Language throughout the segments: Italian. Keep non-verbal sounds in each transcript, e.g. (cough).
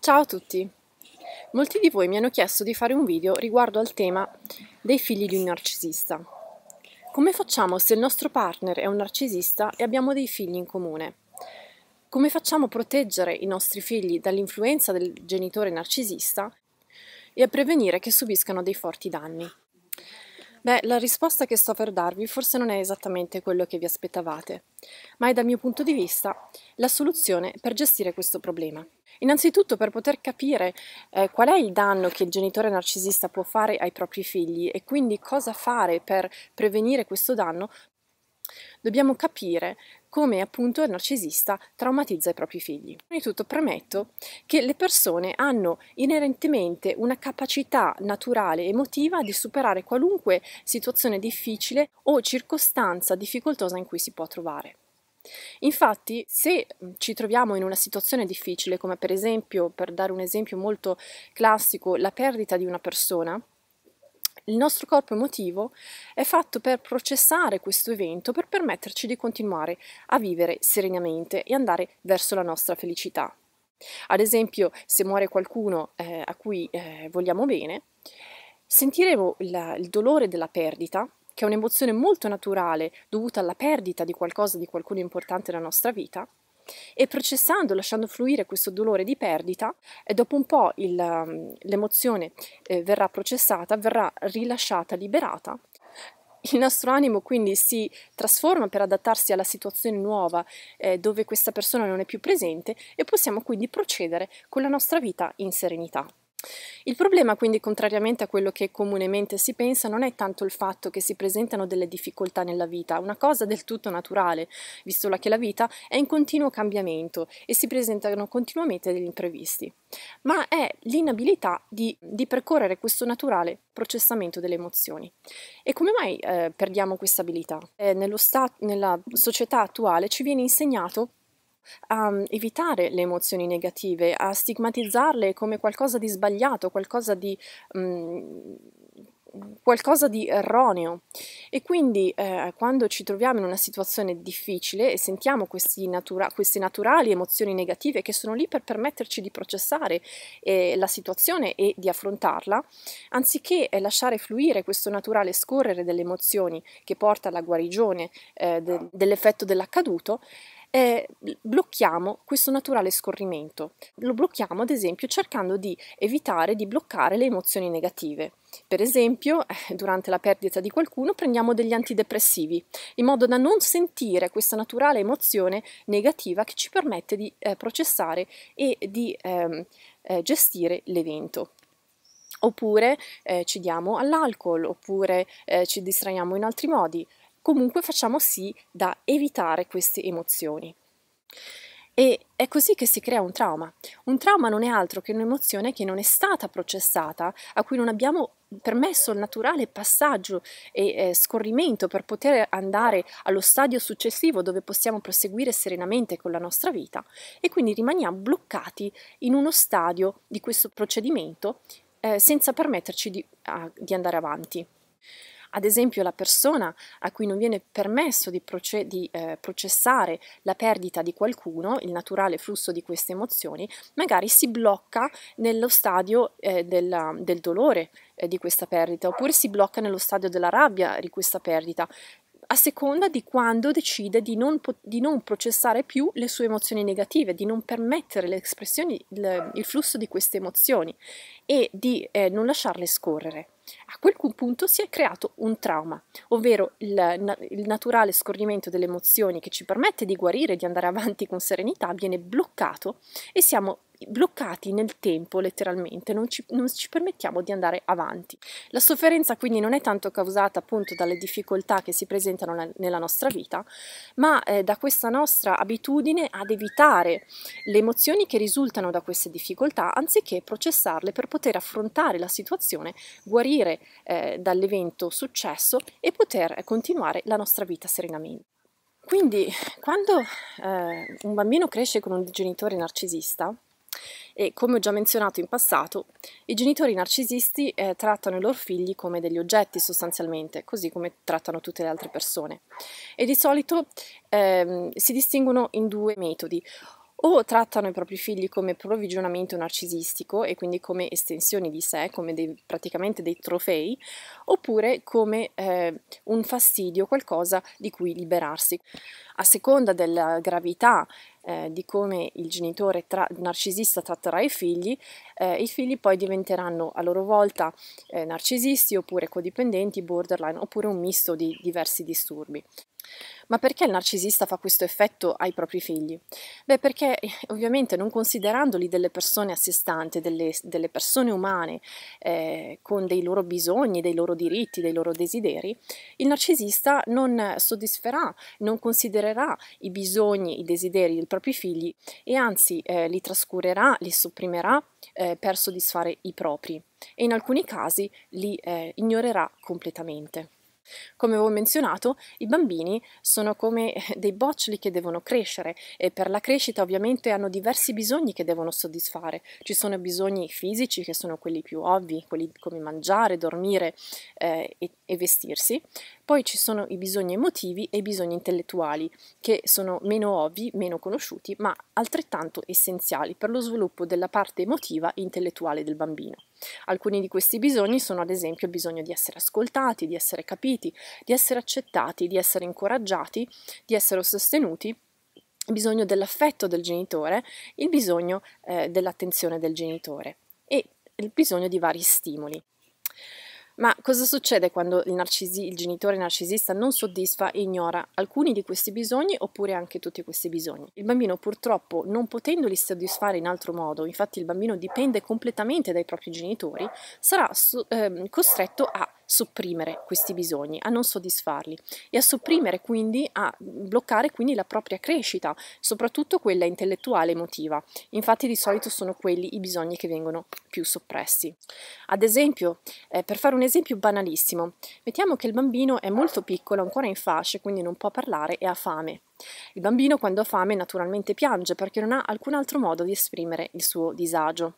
Ciao a tutti! Molti di voi mi hanno chiesto di fare un video riguardo al tema dei figli di un narcisista. Come facciamo se il nostro partner è un narcisista e abbiamo dei figli in comune? Come facciamo a proteggere i nostri figli dall'influenza del genitore narcisista e a prevenire che subiscano dei forti danni? Beh, la risposta che sto per darvi forse non è esattamente quello che vi aspettavate, ma è dal mio punto di vista la soluzione per gestire questo problema. Innanzitutto per poter capire eh, qual è il danno che il genitore narcisista può fare ai propri figli e quindi cosa fare per prevenire questo danno, Dobbiamo capire come appunto il narcisista traumatizza i propri figli. Prima di tutto premetto che le persone hanno inerentemente una capacità naturale emotiva di superare qualunque situazione difficile o circostanza difficoltosa in cui si può trovare. Infatti, se ci troviamo in una situazione difficile, come per esempio, per dare un esempio molto classico, la perdita di una persona, il nostro corpo emotivo è fatto per processare questo evento, per permetterci di continuare a vivere serenamente e andare verso la nostra felicità. Ad esempio, se muore qualcuno eh, a cui eh, vogliamo bene, sentiremo la, il dolore della perdita, che è un'emozione molto naturale dovuta alla perdita di qualcosa, di qualcuno importante nella nostra vita, e processando, lasciando fluire questo dolore di perdita, eh, dopo un po' il, mm, l'emozione eh, verrà processata, verrà rilasciata, liberata. Il nostro animo quindi si trasforma per adattarsi alla situazione nuova eh, dove questa persona non è più presente e possiamo quindi procedere con la nostra vita in serenità. Il problema quindi, contrariamente a quello che comunemente si pensa, non è tanto il fatto che si presentano delle difficoltà nella vita, una cosa del tutto naturale, visto che la vita è in continuo cambiamento e si presentano continuamente degli imprevisti, ma è l'inabilità di, di percorrere questo naturale processamento delle emozioni. E come mai eh, perdiamo questa abilità? Eh, sta- nella società attuale ci viene insegnato a mhmm, evitare le emozioni negative, a stigmatizzarle come qualcosa di sbagliato, qualcosa di, mh, mhmm, qualcosa di erroneo. E quindi eh, quando ci troviamo in una situazione difficile e sentiamo natura- queste naturali emozioni negative che sono lì per permetterci di processare eh, la situazione e di affrontarla, anziché eh, lasciare fluire questo naturale scorrere delle emozioni che porta alla guarigione eh, de- dell'effetto dell'accaduto, eh, blocchiamo questo naturale scorrimento. Lo blocchiamo ad esempio cercando di evitare di bloccare le emozioni negative. Per esempio, eh, durante la perdita di qualcuno prendiamo degli antidepressivi, in modo da non sentire questa naturale emozione negativa che ci permette di eh, processare e di ehm, eh, gestire l'evento oppure eh, ci diamo all'alcol, oppure eh, ci distraiamo in altri modi, comunque facciamo sì da evitare queste emozioni. E è così che si crea un trauma. Un trauma non è altro che un'emozione che non è stata processata, a cui non abbiamo permesso il naturale passaggio e eh, scorrimento per poter andare allo stadio successivo dove possiamo proseguire serenamente con la nostra vita e quindi rimaniamo bloccati in uno stadio di questo procedimento eh, senza permetterci di, ah, di andare avanti ad esempio la persona a cui non viene permesso di, proce- di eh, processare la perdita di qualcuno, il naturale flusso di queste emozioni, magari si blocca nello stadio eh, della, del dolore eh, di questa perdita, oppure si blocca nello stadio della rabbia di questa perdita a seconda di quando decide di non, po- di non, processare più le sue emozioni negative, di non permettere l'espressione, il, il flusso di queste emozioni e di eh, non lasciarle scorrere a quel punto si è creato un trauma, ovvero il, il naturale scorrimento delle emozioni che ci permette di guarire, di andare avanti con serenità, viene bloccato e siamo bloccati nel tempo letteralmente, non ci, non ci permettiamo di andare avanti. La sofferenza quindi non è tanto causata appunto dalle difficoltà che si presentano la, nella nostra vita, ma eh, da questa nostra abitudine ad evitare le emozioni che risultano da queste difficoltà anziché processarle per poter affrontare la situazione, guarire eh, dall'evento successo e poter continuare la nostra vita serenamente. Quindi quando eh, un bambino cresce con un genitore narcisista, e, come ho già menzionato in passato, i genitori narcisisti eh, trattano i loro figli come degli oggetti sostanzialmente, così come trattano tutte le altre persone. E di solito ehm, si distinguono in due metodi o trattano i propri figli come provvigionamento narcisistico e quindi come estensioni di sé, come dei, praticamente dei trofei, oppure come eh, un fastidio, qualcosa di cui liberarsi. A seconda della gravità eh, di come il genitore tra- narcisista tratterà i figli, eh, i figli poi diventeranno a loro volta eh, narcisisti oppure codipendenti, borderline oppure un misto di diversi disturbi. Ma perché il narcisista fa questo effetto ai propri figli? Beh, perché eh, ovviamente non considerandoli delle persone a sé stante, delle, delle persone umane eh, con dei loro bisogni, dei loro diritti, dei loro desideri, il narcisista non soddisferà, non considererà i bisogni, i desideri dei propri figli e anzi eh, li trascurerà, li sopprimerà eh, per soddisfare i propri e in alcuni casi li eh, ignorerà completamente. Come avevo menzionato, i bambini sono come eh, dei boccioli che devono crescere e per la crescita ovviamente hanno diversi bisogni che devono soddisfare. Ci sono bisogni fisici che sono quelli più ovvi, quelli come mangiare, dormire eh, e, e vestirsi, poi ci sono i bisogni emotivi e i bisogni intellettuali, che sono meno ovvi, meno conosciuti, ma altrettanto essenziali per lo sviluppo della parte emotiva e intellettuale del bambino. Alcuni di questi bisogni sono ad esempio il bisogno di essere ascoltati, di essere capiti, di essere accettati, di essere incoraggiati, di essere sostenuti il bisogno dell'affetto del genitore, il bisogno eh, dell'attenzione del genitore e il bisogno di vari stimoli. Ma cosa succede quando il, narcisi, il genitore narcisista non soddisfa e ignora alcuni di questi bisogni oppure anche tutti questi bisogni? Il bambino purtroppo non potendoli soddisfare in altro modo, infatti il bambino dipende completamente dai propri genitori, sarà so, eh, costretto a sopprimere questi bisogni, a non soddisfarli e a sopprimere quindi, a bloccare quindi la propria crescita, soprattutto quella intellettuale e emotiva. Infatti di solito sono quelli i bisogni che vengono più soppressi. Ad esempio, eh, per fare un esempio banalissimo, mettiamo che il bambino è molto piccolo, ancora in fasce, quindi non può parlare e ha fame. Il bambino quando ha fame naturalmente piange perché non ha alcun altro modo di esprimere il suo disagio.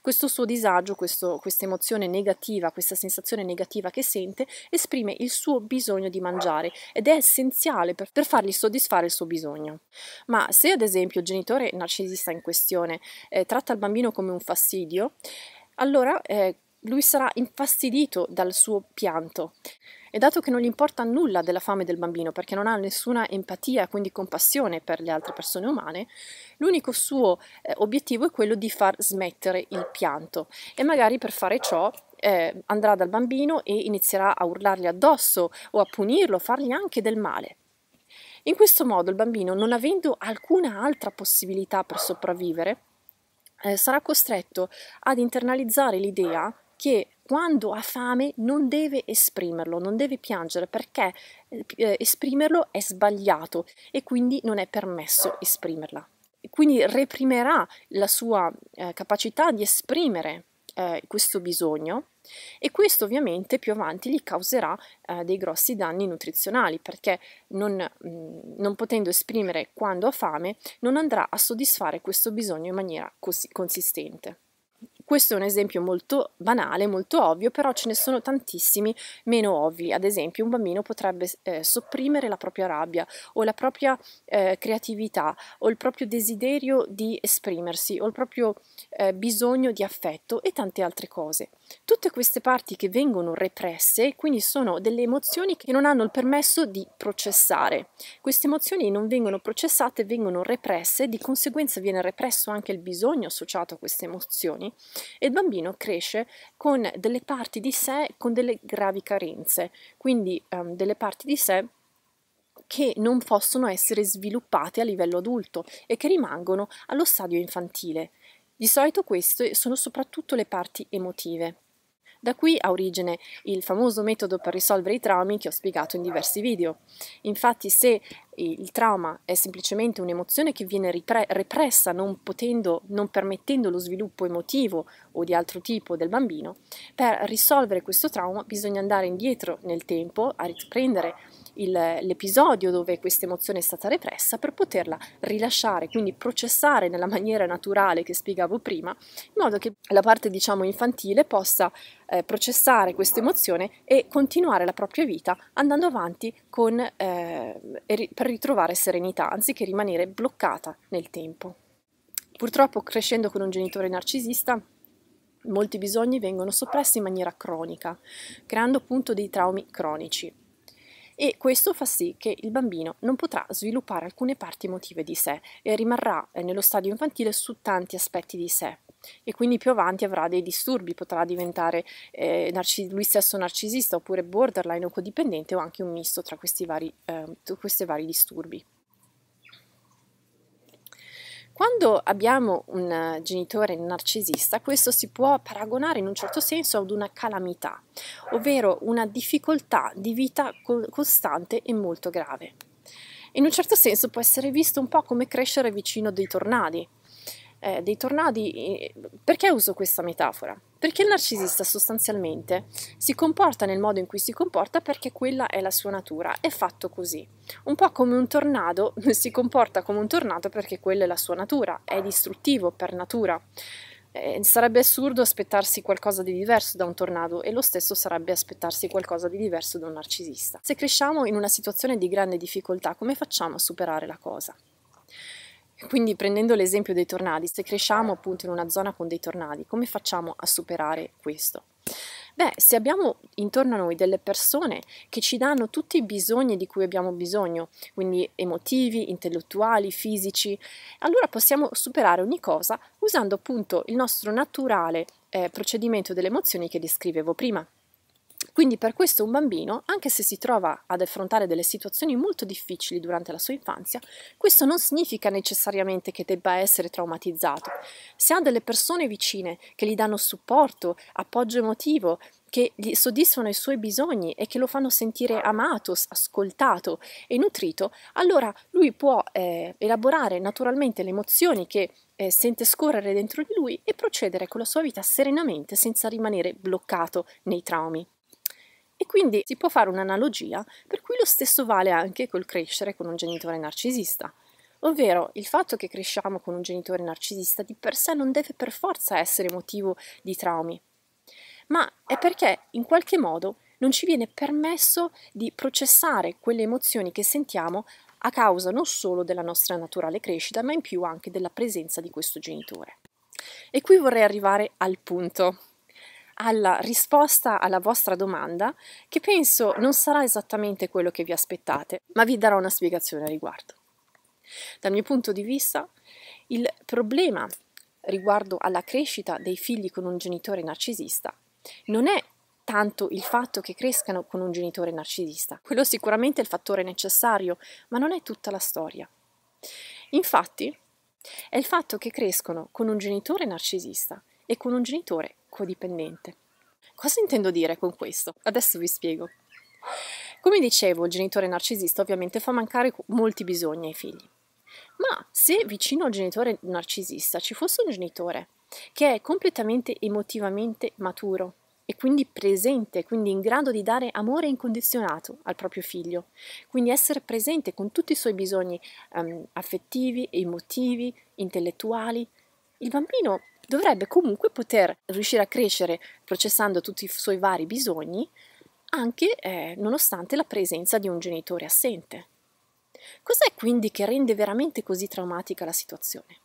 Questo suo disagio, questa emozione negativa, questa sensazione negativa che sente, esprime il suo bisogno di mangiare ed è essenziale per, per fargli soddisfare il suo bisogno. Ma se ad esempio il genitore narcisista in questione eh, tratta il bambino come un fastidio, allora eh, lui sarà infastidito dal suo pianto. E dato che non gli importa nulla della fame del bambino, perché non ha nessuna empatia, quindi compassione per le altre persone umane, l'unico suo eh, obiettivo è quello di far smettere il pianto. E magari per fare ciò eh, andrà dal bambino e inizierà a urlargli addosso o a punirlo, fargli anche del male. In questo modo il bambino, non avendo alcuna altra possibilità per sopravvivere, eh, sarà costretto ad internalizzare l'idea che quando ha fame non deve esprimerlo, non deve piangere perché eh, eh, esprimerlo è sbagliato e quindi non è permesso esprimerla. Quindi reprimerà la sua eh, capacità di esprimere eh, questo bisogno e questo ovviamente più avanti gli causerà eh, dei grossi danni nutrizionali perché non, mh, mm, non, potendo esprimere quando ha fame non andrà a soddisfare questo bisogno in maniera così consistente. Questo è un esempio molto banale, molto ovvio, però ce ne sono tantissimi meno ovvi. Ad esempio, un bambino potrebbe eh, sopprimere la propria rabbia o la propria eh, creatività o il proprio desiderio di esprimersi o il proprio eh, bisogno di affetto e tante altre cose. Tutte queste parti che vengono represse, quindi sono delle emozioni che non hanno il permesso di processare. Queste emozioni non vengono processate, vengono represse, di conseguenza viene represso anche il bisogno associato a queste emozioni e il bambino cresce con delle parti di sé con delle gravi carenze, quindi um, delle parti di sé che non possono essere sviluppate a livello adulto e che rimangono allo stadio infantile. Di solito queste sono soprattutto le parti emotive. Da qui ha origine il famoso metodo per risolvere i traumi che ho spiegato in diversi video. Infatti se il trauma è semplicemente un'emozione che viene ripre- repressa non, potendo, non permettendo lo sviluppo emotivo o di altro tipo del bambino, per risolvere questo trauma bisogna andare indietro nel tempo a riprendere il, l'episodio dove questa emozione è stata repressa per poterla rilasciare, quindi processare nella maniera naturale che spiegavo prima, in modo che la parte diciamo infantile possa eh, processare questa emozione e continuare la propria vita andando avanti con, eh, per ritrovare serenità, anziché rimanere bloccata nel tempo. Purtroppo crescendo con un genitore narcisista molti bisogni vengono soppressi in maniera cronica, creando appunto dei traumi cronici e questo fa sì che il bambino non potrà sviluppare alcune parti emotive di sé e rimarrà eh, nello stadio infantile su tanti aspetti di sé e quindi più avanti avrà dei disturbi, potrà diventare eh, narcis- lui stesso narcisista oppure borderline o codipendente o anche un misto tra questi vari, eh, questi vari disturbi. Quando abbiamo un genitore narcisista, questo si può paragonare in un certo senso ad una calamità, ovvero una difficoltà di vita costante e molto grave. In un certo senso può essere visto un po' come crescere vicino dei tornadi, eh, dei tornadi, perché uso questa metafora? Perché il narcisista sostanzialmente si comporta nel modo in cui si comporta perché quella è la sua natura, è fatto così. Un po' come un tornado (laughs) si comporta come un tornado perché quella è la sua natura, è distruttivo per natura. Eh, sarebbe assurdo aspettarsi qualcosa di diverso da un tornado e lo stesso sarebbe aspettarsi qualcosa di diverso da un narcisista. Se cresciamo in una situazione di grande difficoltà, come facciamo a superare la cosa? Quindi prendendo l'esempio dei tornadi, se cresciamo appunto in una zona con dei tornadi, come facciamo a superare questo? Beh, se abbiamo intorno a noi delle persone che ci danno tutti i bisogni di cui abbiamo bisogno, quindi emotivi, intellettuali, fisici, allora possiamo superare ogni cosa usando appunto il nostro naturale eh, procedimento delle emozioni che descrivevo prima. Quindi per questo un bambino, anche se si trova ad affrontare delle situazioni molto difficili durante la sua infanzia, questo non significa necessariamente che debba essere traumatizzato. Se ha delle persone vicine che gli danno supporto, appoggio emotivo, che gli soddisfano i suoi bisogni e che lo fanno sentire amato, ascoltato e nutrito, allora lui può eh, elaborare naturalmente le emozioni che eh, sente scorrere dentro di lui e procedere con la sua vita serenamente senza rimanere bloccato nei traumi. E quindi si può fare un'analogia per cui lo stesso vale anche col crescere con un genitore narcisista. Ovvero il fatto che cresciamo con un genitore narcisista di per sé non deve per forza essere motivo di traumi, ma è perché in qualche modo non ci viene permesso di processare quelle emozioni che sentiamo a causa non solo della nostra naturale crescita, ma in più anche della presenza di questo genitore. E qui vorrei arrivare al punto alla risposta alla vostra domanda che penso non sarà esattamente quello che vi aspettate, ma vi darò una spiegazione a riguardo. Dal mio punto di vista, il problema riguardo alla crescita dei figli con un genitore narcisista non è tanto il fatto che crescano con un genitore narcisista, quello sicuramente è il fattore necessario, ma non è tutta la storia. Infatti, è il fatto che crescono con un genitore narcisista e con un genitore codipendente. Cosa intendo dire con questo? Adesso vi spiego. Come dicevo, il genitore narcisista ovviamente fa mancare molti bisogni ai figli. Ma se vicino al genitore narcisista ci fosse un genitore che è completamente emotivamente maturo e quindi presente, quindi in grado di dare amore incondizionato al proprio figlio, quindi essere presente con tutti i suoi bisogni um, affettivi, emotivi, intellettuali, il bambino dovrebbe comunque poter riuscire a crescere processando tutti i suoi vari bisogni anche eh, nonostante la presenza di un genitore assente. Cos'è quindi che rende veramente così traumatica la situazione?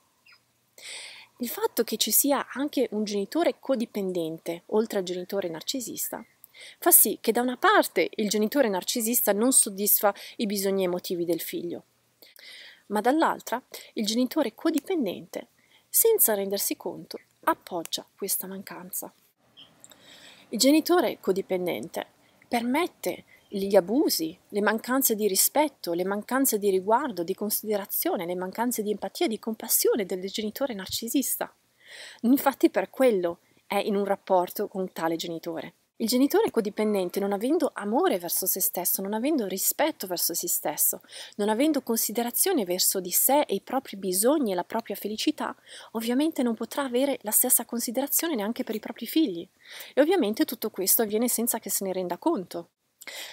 Il fatto che ci sia anche un genitore codipendente, oltre al genitore narcisista, fa sì che da una parte il genitore narcisista non soddisfa i bisogni emotivi del figlio, ma dall'altra il genitore codipendente senza rendersi conto, appoggia questa mancanza. Il genitore codipendente permette gli abusi, le mancanze di rispetto, le mancanze di riguardo, di considerazione, le mancanze di empatia, e di compassione del genitore narcisista. Infatti per quello è in un rapporto con tale genitore. Il genitore codipendente, non avendo amore verso se stesso, non avendo rispetto verso se stesso, non avendo considerazione verso di sé e i propri bisogni e la propria felicità, ovviamente non potrà avere la stessa considerazione neanche per i propri figli. E ovviamente tutto questo avviene senza che se ne renda conto.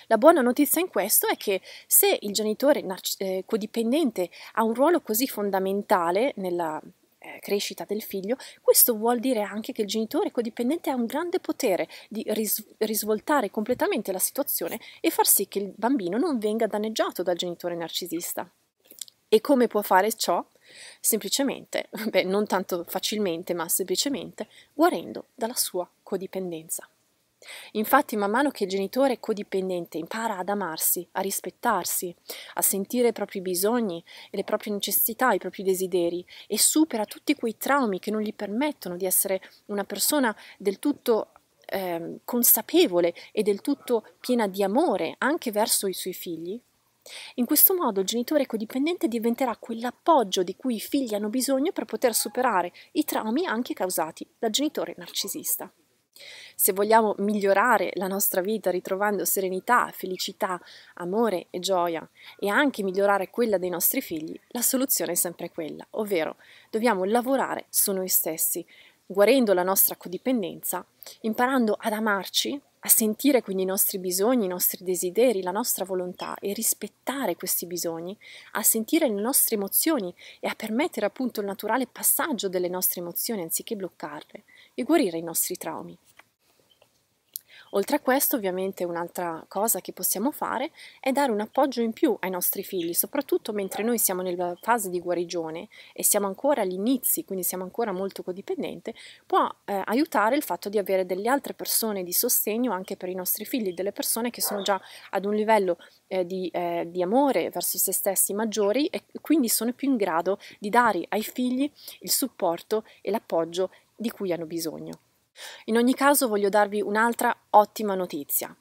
La buona notizia in questo è che se il genitore eh, codipendente ha un ruolo così fondamentale nella eh, crescita del figlio, questo vuol dire anche che il genitore codipendente ha un grande potere di ris risvoltare completamente la situazione e far sì che il bambino non venga danneggiato dal genitore narcisista. E come può fare ciò? Semplicemente, (laughs) beh, non tanto facilmente, ma semplicemente guarendo dalla sua codipendenza. Infatti, man mano che il genitore codipendente impara ad amarsi, a rispettarsi, a sentire i propri bisogni e le proprie necessità, i propri desideri e supera tutti quei traumi che non gli permettono di essere una persona del tutto eh, consapevole e del tutto piena di amore anche verso i suoi figli, in questo modo il genitore codipendente diventerà quell'appoggio di cui i figli hanno bisogno per poter superare i traumi anche causati dal genitore narcisista. Se vogliamo migliorare la nostra vita ritrovando serenità, felicità, amore e gioia e anche migliorare quella dei nostri figli, la soluzione è sempre quella, ovvero dobbiamo lavorare su noi stessi, guarendo la nostra codipendenza, imparando ad amarci, a sentire quindi i nostri bisogni, i nostri desideri, la nostra volontà e rispettare questi bisogni, a sentire le nostre emozioni e a permettere appunto il naturale passaggio delle nostre emozioni anziché bloccarle e guarire i nostri traumi. Oltre a questo, ovviamente, un'altra cosa che possiamo fare è dare un appoggio in più ai nostri figli, soprattutto mentre noi siamo nella fase di guarigione e siamo ancora agli inizi, quindi siamo ancora molto codipendenti, può eh, aiutare il fatto di avere delle altre persone di sostegno anche per i nostri figli, delle persone che sono già ad un livello eh, di, eh, di amore verso se stessi maggiori e quindi sono più in grado di dare ai figli il supporto e l'appoggio di cui hanno bisogno. In ogni caso voglio darvi un'altra ottima notizia.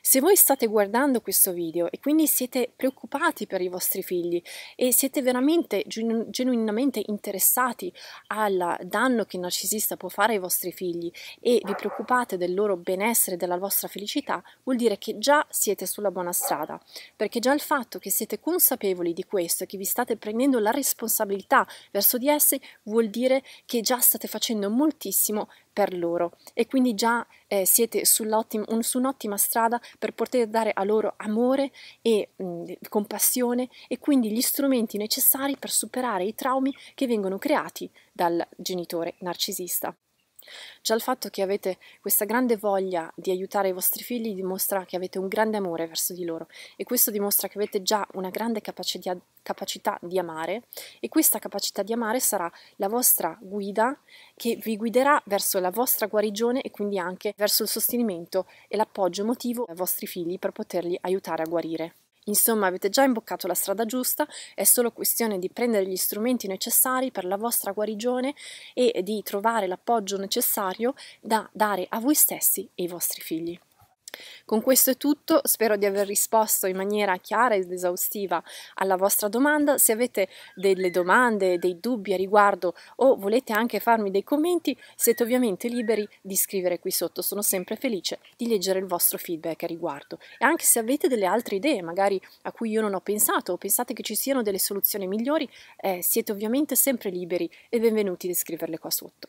Se voi state guardando questo video e quindi siete preoccupati per i vostri figli e siete veramente genuinamente interessati al danno che il narcisista può fare ai vostri figli e vi preoccupate del loro benessere, e della vostra felicità, vuol dire che già siete sulla buona strada, perché già il fatto che siete consapevoli di questo e che vi state prendendo la responsabilità verso di essi vuol dire che già state facendo moltissimo per loro e quindi già eh, siete su un'ottima strada per poter dare a loro amore e mh, mm, compassione e quindi gli strumenti necessari per superare i traumi che vengono creati dal genitore narcisista. Già il fatto che avete questa grande voglia di aiutare i vostri figli dimostra che avete un grande amore verso di loro e questo dimostra che avete già una grande capacità di amare e questa capacità di amare sarà la vostra guida che vi guiderà verso la vostra guarigione e quindi anche verso il sostenimento e l'appoggio emotivo ai vostri figli per poterli aiutare a guarire. Insomma, avete già imboccato la strada giusta, è solo questione di prendere gli strumenti necessari per la vostra guarigione e di trovare l'appoggio necessario da dare a voi stessi e ai vostri figli. Con questo è tutto, spero di aver risposto in maniera chiara ed esaustiva alla vostra domanda. Se avete delle domande, dei dubbi a riguardo o volete anche farmi dei commenti, siete ovviamente liberi di scrivere qui sotto. Sono sempre felice di leggere il vostro feedback a riguardo. E anche se avete delle altre idee, magari a cui io non ho pensato o pensate che ci siano delle soluzioni migliori, eh, siete ovviamente sempre liberi e benvenuti di scriverle qua sotto.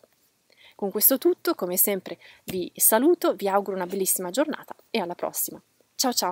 Con questo tutto, come sempre, vi saluto, vi auguro una bellissima giornata e alla prossima. Ciao ciao!